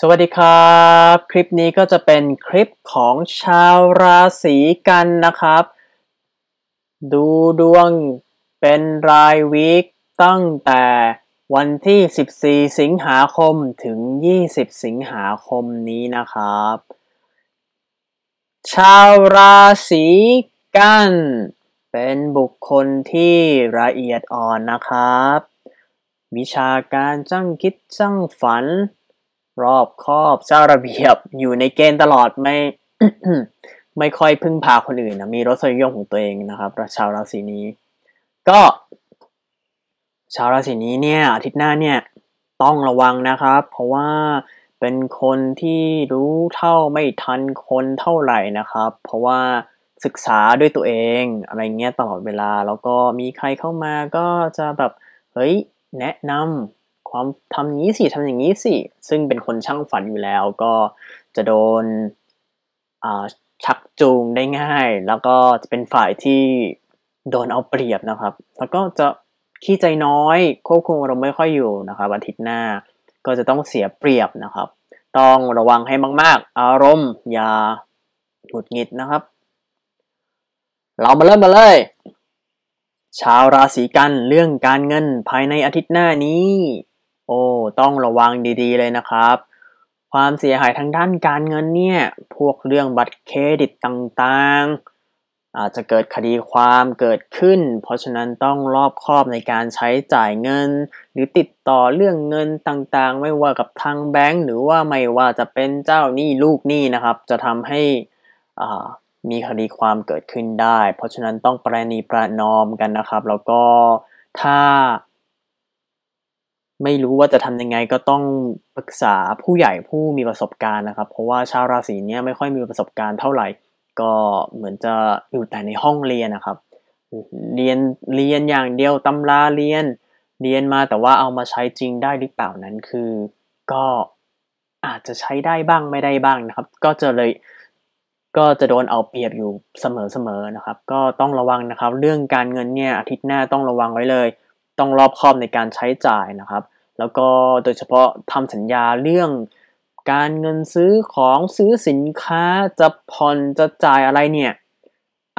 สวัสดีครับ คลิปนี้ก็จะเป็นคลิปของชาวราศีกันนะครับ ดูดวงเป็นรายวีคตั้งแต่ วันที่ 14 สิงหาคมถึง 20 สิงหาคมนี้นะครับ ชาวราศีกัน เป็นบุคคลที่ละเอียดอ่อนนะครับ วิชาการจ้างคิดจ้างฝันรอบคอบเจ้าระเบียบอยู่ในเกณฑ์ตลอดไม่ ไม่ค่อยพึ่งพาคนอื่นนะมีรสนิยมของตัวเองนะครับชาวราศีนี้ ก็ ชาวราศีนี้เนี่ยอาทิตย์หน้าเนี่ยต้องระวังนะครับ เพราะว่าเป็นคนที่รู้เท่าไม่ทันคนเท่าไหร่นะครับ เพราะว่าศึกษาด้วยตัวเองอะไรเงี้ยตลอดเวลาแล้วก็มีใครเข้ามา ก็จะแบบเฮ้ยแนะนำความทำนี้สิทำอย่างนี้สิซึ่งเป็นคนช่างฝันอยู่แล้ว ก็จะโดนชักจูงได้ง่าย แล้วก็จะเป็นฝ่ายที่โดนเอาเปรียบนะครับ แล้วก็จะขี้ใจน้อยควบคุมอารมณ์ไม่ค่อยอยู่นะครับ อาทิตย์หน้าก็จะต้องเสียเปรียบนะครับ ต้องระวังให้มากๆ อารมณ์อย่าหงุดหงิดนะครับ เรามาเริ่มมาเลย ชาวราศีกันเรื่องการเงินภายในอาทิตย์หน้านี้โอ้ต้องระวังดีๆเลยนะครับ ความเสียหายทางด้านการเงินเนี่ย พวกเรื่องบัตรเครดิตต่างๆอาจจะเกิดคดีความเกิดขึ้น เพราะฉะนั้นต้องรอบครอบในการใช้จ่ายเงิน หรือติดต่อเรื่องเงินต่างๆ ไม่ว่ากับทางแบงก์หรือว่าไม่ว่าจะเป็นเจ้าหนี้ลูกหนี้นะครับ จะทำให้มีคดีความเกิดขึ้นได้ เพราะฉะนั้นต้องประนีประนอมกันนะครับ แล้วก็ถ้าไม่รู้ว่าจะทำยังไงก็ต้องปรึกษาผู้ใหญ่ผู้มีประสบการณ์นะครับ เพราะว่าชาวราศีนี้ไม่ค่อยมีประสบการณ์เท่าไหร่ ก็เหมือนจะอยู่แต่ในห้องเรียนนะครับ เรียนเรียนอย่างเดียวตำราเรียน เรียนมาแต่ว่าเอามาใช้จริงได้หรือเปล่านั้นคือ ก็อาจจะใช้ได้บ้างไม่ได้บ้างนะครับ ก็จะเลยก็จะโดนเอาเปรียบอยู่เสมอๆนะครับ ก็ต้องระวังนะครับ เรื่องการเงินเนี่ยอาทิตย์หน้าต้องระวังไว้เลยต้องรอบคอบในการใช้จ่ายนะครับ แล้วก็โดยเฉพาะทำสัญญาเรื่องการเงินซื้อของซื้อสินค้าจะผ่อนจะจ่ายอะไรเนี่ย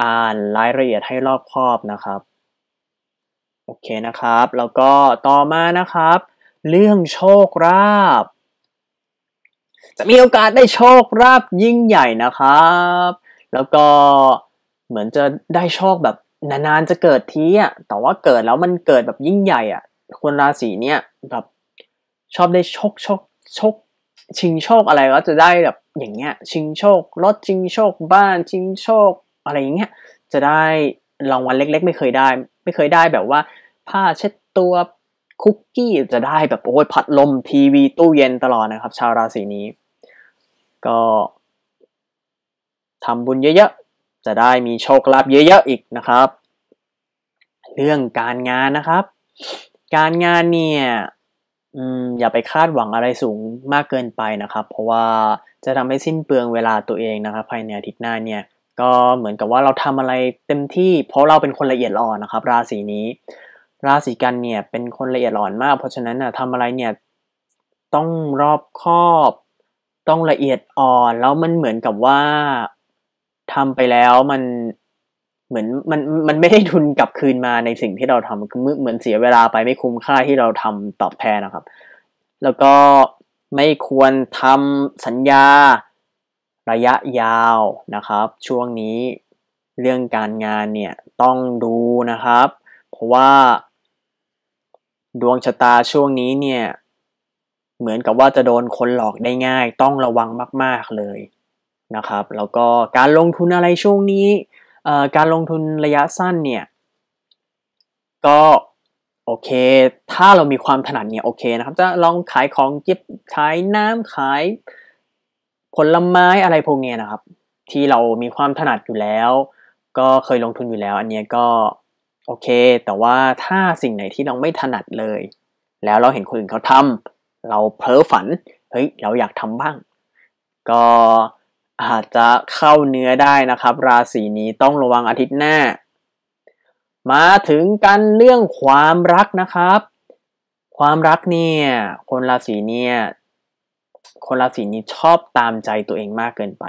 อ่านรายละเอียดให้รอบคอบนะครับโอเคนะครับแล้วก็ต่อมานะครับ เรื่องโชคลาภจะมีโอกาสได้โชคลาภยิ่งใหญ่นะครับ แล้วก็เหมือนจะได้โชคแบบนานๆจะเกิดทีอ่ะแต่ว่าเกิดแล้วมันเกิดแบบยิ่งใหญ่อ่ะ คนราศีเนี้ยแบบชอบได้โชคโชคโชคชิงโชคอะไรก็จะได้แบบอย่างเงี้ยชิงโชครถชิงโชคบ้านชิงโชคอะไรอย่างเงี้ยจะได้รางวัลเล็ก ๆ ไม่เคยได้ ไม่เคยได้แบบว่า ผ้าเช็ดตัวคุกกี้ จะได้แบบโอ้ยพัดลมทีวีตู้เย็นตลอดนะครับ ชาวราศีนี้ ก็ทำบุญเยอะๆจะได้มีโชคลาภเยอะ ๆอีกนะครับ เรื่องการงานนะครับ การงานเนี่ยอย่าไปคาดหวังอะไรสูงมากเกินไปนะครับ เพราะว่าจะทำให้สิ้นเปลืองเวลาตัวเองนะครับ ภายในอาทิตย์หน้าเนี่ย ก็เหมือนกับว่าเราทำอะไรเต็มที่ เพราะเราเป็นคนละเอียดอ่อนนะครับ ราศีนี้ ราศีกันเนี่ยเป็นคนละเอียดอ่อนมาก เพราะฉะนั้นนะทำอะไรเนี่ย ต้องรอบคอบ ต้องละเอียดอ่อน แล้วมันเหมือนกับว่าทำไปแล้วมันเหมือนมันมันไม่ได้ทุนกลับคืนมาในสิ่งที่เราทำคือเหมือนเสียเวลาไปไม่คุ้มค่าที่เราทำตอบแทนนะครับ แล้วก็ไม่ควรทำสัญญาระยะยาวนะครับ ช่วงนี้เรื่องการงานเนี่ยต้องดูนะครับเพราะว่าดวงชะตาช่วงนี้เนี่ย เหมือนกับว่าจะโดนคนหลอกได้ง่าย ต้องระวังมาก ๆเลยนะครับแล้วก็การลงทุนอะไรช่วงนี้ การลงทุนระยะสั้นเนี่ยก็ โอเค ถ้าเรามีความถนัดเนี่ยโอเคนะครับ จะลองขายของเก็บขายน้ำขาย ผลไม้อะไรพวกนี้นะครับ ที่เรามีความถนัดอยู่แล้ว ก็เคยลงทุนอยู่แล้ว อันนี้ก็โอเค แต่ว่าถ้าสิ่งไหนที่เราไม่ถนัดเลย แล้วเราเห็นคนอื่นเขาทำเราเพ้อฝันเฮ้ยเราอยากทำบ้าง ก็อาจจะเข้าเนื้อได้นะครับ ราศีนี้ต้องระวังอาทิตย์หน้า มาถึงกันเรื่องความรักนะครับ ความรักเนี่ยคนราศีเนี่ยคนราศีนี้ชอบตามใจตัวเองมากเกินไป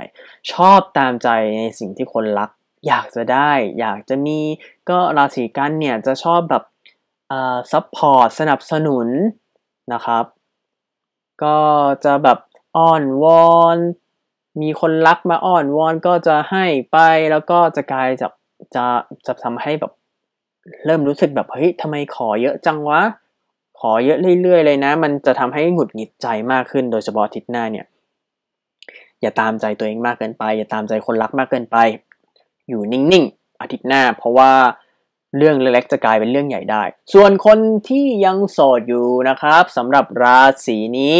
ชอบตามใจในสิ่งที่คนรักอยากจะได้อยากจะมีก็ราศีกันเนี่ยจะชอบแบบอ่าซัพพอร์ตสนับสนุนนะครับ ก็จะแบบอ้อนวอนมีคนรักมาอ้อนวอนก็จะให้ไปแล้วก็จะกลายจะจะจะทำให้แบบเริ่มรู้สึกแบบเฮ้ยทำไมขอเยอะจังวะขอเยอะเรื่อยๆเลยนะมันจะทำให้หงุดหงิดใจมากขึ้น โดยเฉพาะทิศหน้าเนี่ยอย่าตามใจตัวเองมากเกินไป อย่าตามใจคนรักมากเกินไป อยู่นิ่งๆอาทิตย์หน้า เพราะว่าเรื่องเล็กๆจะกลายเป็นเรื่องใหญ่ได้ ส่วนคนที่ยังโสดอยู่นะครับสำหรับราศีนี้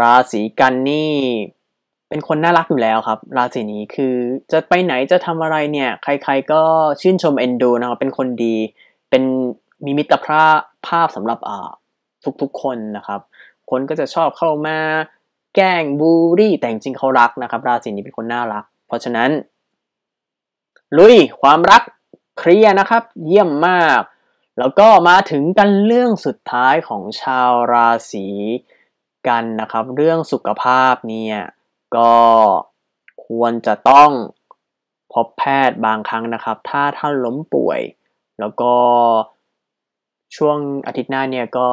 ราศีกันนี่เป็นคนน่ารักอยู่แล้วครับ ราศีนี้คือจะไปไหนจะทำอะไรเนี่ย ใคร ๆก็ชื่นชมเอ็นดูนะครับเป็นคนดี เป็นมีมิตรภาพภาพสำหรับทุกๆคนนะครับ คนก็จะชอบเข้ามาแกล้งบูรี่ แต่จริงเขารักนะครับ ราศีนี้เป็นคนน่ารัก เพราะฉะนั้น ลุยความรักเคลียนะครับ เยี่ยมมาก แล้วก็มาถึงกันเรื่องสุดท้ายของชาวราศีกันนะครับ เรื่องสุขภาพเนี่ยก็ควรจะต้องพบแพทย์บางครั้งนะครับ ถ้าท่านล้มป่วย แล้วก็ช่วงอาทิตย์หน้าเนี่ยก็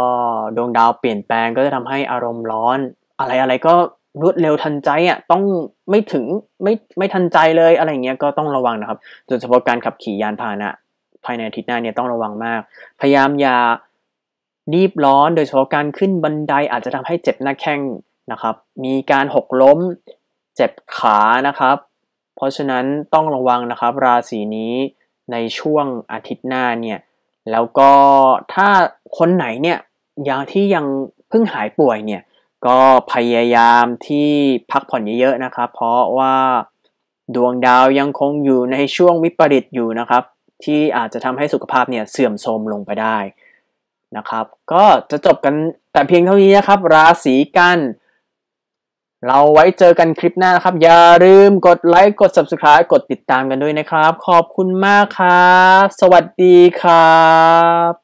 ดวงดาวเปลี่ยนแปลง ก็จะทำให้อารมณ์ร้อน อะไรอะไรก็รวดเร็วทันใจอ่ะต้องไม่ถึง ไม่ไม่ทันใจเลย อะไรเงี้ยก็ต้องระวังนะครับโดยเฉพาะการขับขี่ยานพาหนะ ภายในอาทิตย์หน้าเนี่ยต้องระวังมาก พยายามอย่ารีบร้อน โดยเฉพาะการขึ้นบันไดอาจจะทำให้เจ็บหน้าแข้งนะครับ มีการหกล้มเจ็บขานะครับ เพราะฉะนั้นต้องระวังนะครับ ราศีนี้ในช่วงอาทิตย์หน้าเนี่ยแล้วก็ถ้าคนไหนเนี่ยยังที่ยังเพิ่งหายป่วยเนี่ยก็พยายามที่พักผ่อนเยอะๆนะครับ เพราะว่าดวงดาวยังคงอยู่ในช่วงวิปริตอยู่นะครับ ที่อาจจะทำให้สุขภาพเนี่ยเสื่อมโทรมลงไปได้นะครับ ก็จะจบกันแต่เพียงเท่านี้นะครับ ราศีกันเราไว้เจอกันคลิปหน้านะครับ อย่าลืมกดไลค์กด subscribe กดติดตามกันด้วยนะครับ ขอบคุณมากครับ สวัสดีครับ